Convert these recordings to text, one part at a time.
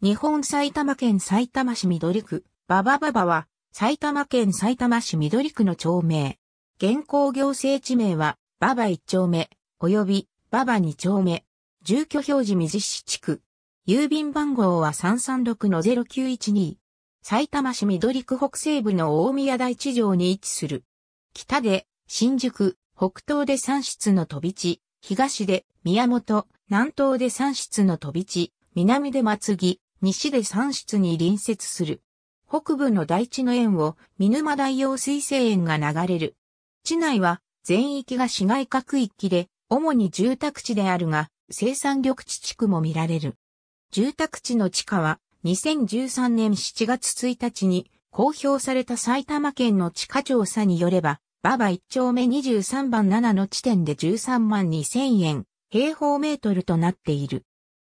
日本埼玉県埼玉市緑区、ババババは、埼玉県埼玉市緑区の町名。現行行政地名は、ババ1丁目、及び、ババ2丁目。住居表示水市地区。郵便番号は336-0912。埼玉市緑区北西部の大宮台地上に位置する。北で、新宿、北東で三室の飛び地、東で、宮本、南東で三室の飛び地、南で松木、西で山室に隣接する。北部の大地の園を見沼大洋水生園が流れる。地内は全域が市街各域で、主に住宅地であるが、生産緑地地区も見られる。住宅地の地下は2013年7月1日に公表された埼玉県の地下調査によれば、馬場1丁目23番7の地点で13万2000円平方メートルとなっている。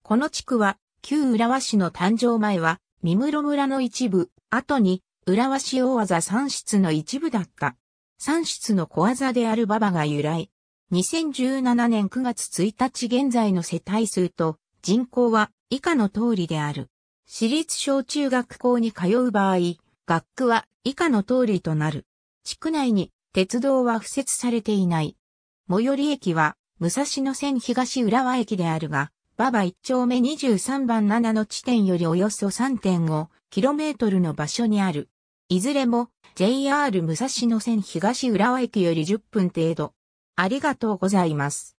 この地区は旧浦和市の誕生前は、三室村の一部、後に、浦和市大技三室の一部だった。三室の小技である馬場が由来。2017年9月1日現在の世帯数と人口は以下の通りである。私立小中学校に通う場合、学区は以下の通りとなる。地区内に鉄道は付設されていない。最寄り駅は武蔵野線東浦和駅であるが、馬場1丁目23番7の地点よりおよそ 3.5km の場所にある。いずれも JR 武蔵野線東浦和駅より10分程度。ありがとうございます。